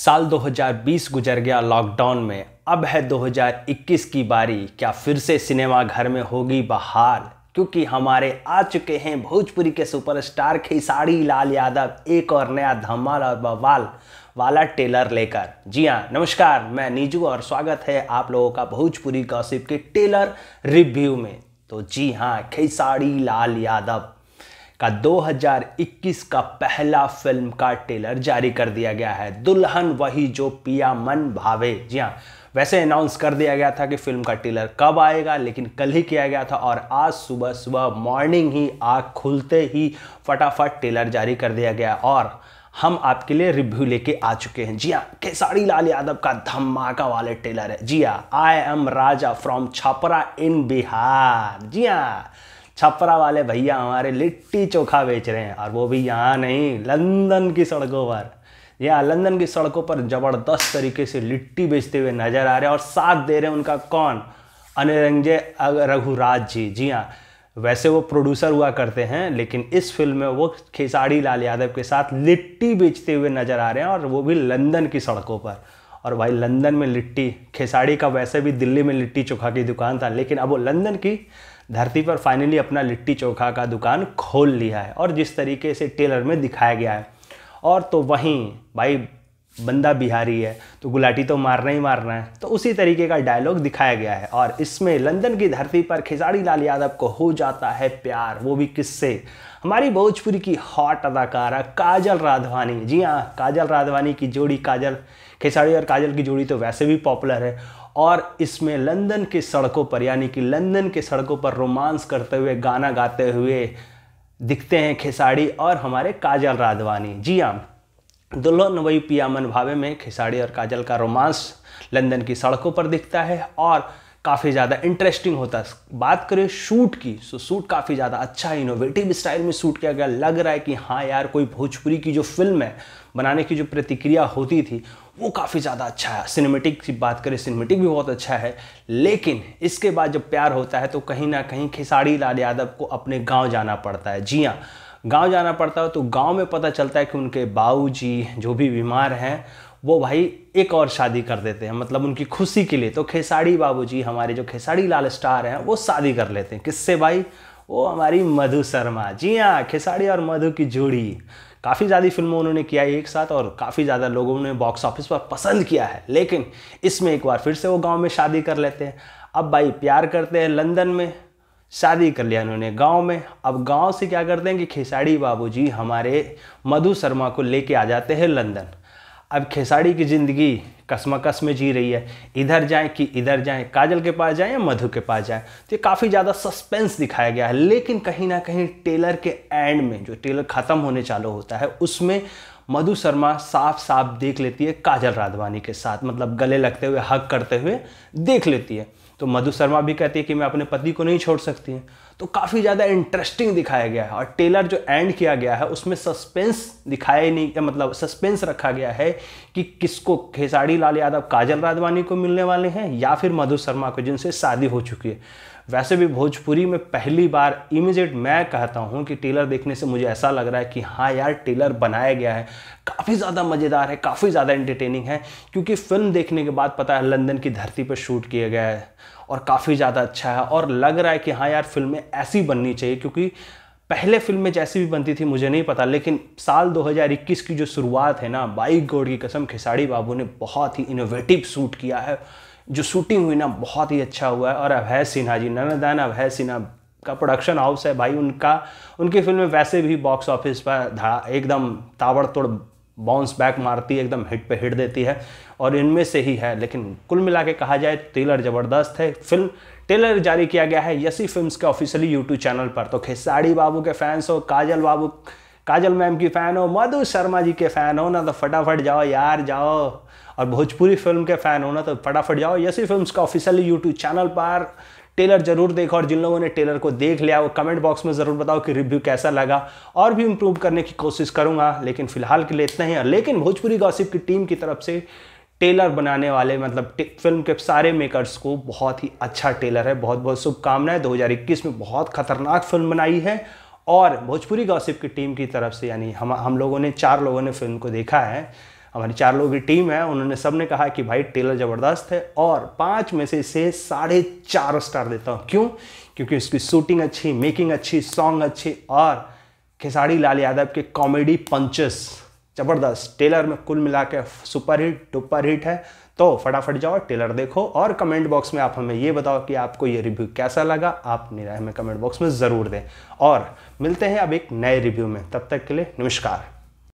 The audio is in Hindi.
साल 2020 गुजर गया लॉकडाउन में अब है 2021 की बारी क्या फिर से सिनेमा घर में होगी बहार क्योंकि हमारे आ चुके हैं भोजपुरी के सुपरस्टार खेसारी लाल यादव एक और नया धमाल और बवाल वाला टेलर लेकर जी हाँ नमस्कार मैं नीजू और स्वागत है आप लोगों का भोजपुरी गॉसिप के टेलर रिव्यू में तो जी हाँ खेसारी लाल यादव का 2021 का पहला फिल्म का ट्रेलर जारी कर दिया गया है दुल्हन वही जो पिया मन भावे जी हाँ वैसे अनाउंस कर दिया गया था कि फिल्म का ट्रेलर कब आएगा लेकिन कल ही किया गया था और आज सुबह सुबह मॉर्निंग ही आग खुलते ही फटाफट ट्रेलर जारी कर दिया गया और हम आपके लिए रिव्यू लेके आ चुके हैं जी हाँ खेसारी लाल यादव का धमाका वाले टेलर है जी हाँ I am Raja from Chhapra in Bihar जी हाँ छपरा वाले भैया हमारे लिट्टी चोखा बेच रहे हैं और वो भी यहाँ नहीं लंदन की सड़कों पर यहाँ लंदन की सड़कों पर ज़बरदस्त तरीके से लिट्टी बेचते हुए नज़र आ रहे हैं और साथ दे रहे हैं उनका कौन अनिरंजय रघुराज जी जी हाँ वैसे वो प्रोड्यूसर हुआ करते हैं लेकिन इस फिल्म में वो खेसारी लाल यादव के साथ लिट्टी बेचते हुए नज़र आ रहे हैं और वो भी लंदन की सड़कों पर और भाई लंदन में लिट्टी खेसाड़ी का वैसे भी दिल्ली में लिट्टी चोखा की दुकान था लेकिन अब वो लंदन की धरती पर फाइनली अपना लिट्टी चोखा का दुकान खोल लिया है और जिस तरीके से टेलर में दिखाया गया है और तो वहीं भाई बंदा बिहारी है तो गुलाटी तो मारना ही मारना है तो उसी तरीके का डायलॉग दिखाया गया है और इसमें लंदन की धरती पर खिजाड़ी लाल यादव को हो जाता है प्यार वो भी किससे हमारी भोजपुरी की हॉट अदाकारा काजल राधवानी जी हाँ काजल राधवानी की जोड़ी काजल खेसाड़ी और काजल की जोड़ी तो वैसे भी पॉपुलर है और इसमें लंदन की सड़कों पर यानी कि लंदन के सड़कों पर रोमांस करते हुए गाना गाते हुए दिखते हैं खेसाड़ी और हमारे काजल राधवानी जी हाँ दुल्हन वही पियामन भावे में खेसाड़ी और काजल का रोमांस लंदन की सड़कों पर दिखता है और काफ़ी ज़्यादा इंटरेस्टिंग होता है बात करें शूट की सो सूट काफ़ी ज़्यादा अच्छा है इनोवेटिव स्टाइल में सूट किया गया लग रहा है कि हाँ यार कोई भोजपुरी की जो फिल्म है बनाने की जो प्रतिक्रिया होती थी वो काफ़ी ज़्यादा अच्छा है सिनेमेटिक की बात करें सिनेमेटिक भी बहुत अच्छा है लेकिन इसके बाद जब प्यार होता है तो कहीं ना कहीं खेसारी लाल यादव को अपने गाँव जाना पड़ता है जी हाँ गाँव जाना पड़ता है तो गाँव में पता चलता है कि उनके बाऊ जो भी बीमार हैं वो भाई एक और शादी कर देते हैं मतलब उनकी खुशी के लिए तो खेसाड़ी बाबूजी हमारे जो खेसाड़ी लाल स्टार हैं वो शादी कर लेते हैं किससे भाई वो हमारी मधु शर्मा जी हाँ खेसाड़ी और मधु की जोड़ी काफ़ी ज़्यादा फिल्मों उन्होंने किया है एक साथ और काफ़ी ज़्यादा लोगों ने बॉक्स ऑफिस पर पसंद किया है लेकिन इसमें एक बार फिर से वो गांव में शादी कर लेते हैं अब भाई प्यार करते हैं लंदन में शादी कर लिया उन्होंने गांव में अब गांव से क्या करते हैं कि खेसाड़ी बाबूजी हमारे मधु शर्मा को लेके आ जाते हैं लंदन अब खेसारी की ज़िंदगी कसमकस में जी रही है इधर जाएं कि इधर जाएं काजल के पास जाएं या मधु के पास जाएं तो ये काफ़ी ज़्यादा सस्पेंस दिखाया गया है लेकिन कहीं ना कहीं टेलर के एंड में जो टेलर ख़त्म होने चालू होता है उसमें मधु शर्मा साफ साफ देख लेती है काजल राधवानी के साथ मतलब गले लगते हुए हक करते हुए देख लेती है तो मधु शर्मा भी कहती है कि मैं अपने पति को नहीं छोड़ सकती हूँ तो काफ़ी ज़्यादा इंटरेस्टिंग दिखाया गया है और टेलर जो एंड किया गया है उसमें सस्पेंस दिखाया नहीं मतलब सस्पेंस रखा गया है कि किसको खेसाड़ी लाल यादव काजल राधवानी को मिलने वाले हैं या फिर मधु शर्मा को जिनसे शादी हो चुकी है वैसे भी भोजपुरी में पहली बार इमिजिएट मैं कहता हूँ कि टेलर देखने से मुझे ऐसा लग रहा है कि हाँ यार टेलर बनाया गया है काफ़ी ज़्यादा मज़ेदार है काफ़ी ज़्यादा एंटरटेनिंग है क्योंकि फिल्म देखने के बाद पता है लंदन की धरती पर शूट किया गया है और काफ़ी ज़्यादा अच्छा है और लग रहा है कि हाँ यार फिल्में ऐसी बननी चाहिए क्योंकि पहले फिल्में जैसी भी बनती थी मुझे नहीं पता लेकिन साल 2021 की जो शुरुआत है ना बाइक गोड की कसम खिसाड़ी बाबू ने बहुत ही इनोवेटिव शूट किया है जो शूटिंग हुई ना बहुत ही अच्छा हुआ है और अभय सिन्हा जी ननदान अभय सिन्हा का प्रोडक्शन हाउस है भाई उनका उनकी फिल्में वैसे भी बॉक्स ऑफिस पर एकदम ताबड़तोड़ बाउंस बैक मारती है एकदम हिट पे हिट देती है और इनमें से ही है लेकिन कुल मिला के कहा जाए ट्रेलर ज़बरदस्त है फिल्म ट्रेलर जारी किया गया है यसी फिल्म्स के ऑफिशियली यूट्यूब चैनल पर तो खेसाड़ी बाबू के फैंस हो काजल बाबू काजल मैम की फ़ैन हो मधु शर्मा जी के फ़ैन हो ना तो फटाफट जाओ यार जाओ और भोजपुरी फिल्म के फ़ैन हो ना तो फटाफट जाओ यसी फिल्म्स का ऑफिशियली यूट्यूब चैनल पर टेलर जरूर देखो और जिन लोगों ने टेलर को देख लिया वो कमेंट बॉक्स में ज़रूर बताओ कि रिव्यू कैसा लगा और भी इम्प्रूव करने की कोशिश करूँगा लेकिन फ़िलहाल के लिए इतना ही लेकिन भोजपुरी गॉसिप की टीम की तरफ से टेलर बनाने वाले मतलब फिल्म के सारे मेकर्स को बहुत ही अच्छा टेलर है बहुत बहुत शुभकामनाएं दो हज़ार इक्कीस में बहुत खतरनाक फिल्म बनाई है और भोजपुरी गॉसिप की टीम की तरफ से यानी हम हम लोगों ने चार लोगों ने फिल्म को देखा है हमारी चार लोगों की टीम है उन्होंने सब ने कहा कि भाई टेलर ज़बरदस्त है और पाँच में से इसे साढ़े चार स्टार देता हूँ क्यों क्योंकि उसकी शूटिंग अच्छी मेकिंग अच्छी सॉन्ग अच्छी और खेसारी लाल यादव के कॉमेडी पंचस ज़बरदस्त टेलर में कुल मिला के सुपर हिट डुपर हिट है तो फटाफट जाओ टेलर देखो और कमेंट बॉक्स में आप हमें ये बताओ कि आपको ये रिव्यू कैसा लगा आप निराय हमें कमेंट बॉक्स में ज़रूर दें और मिलते हैं अब एक नए रिव्यू में तब तक के लिए नमस्कार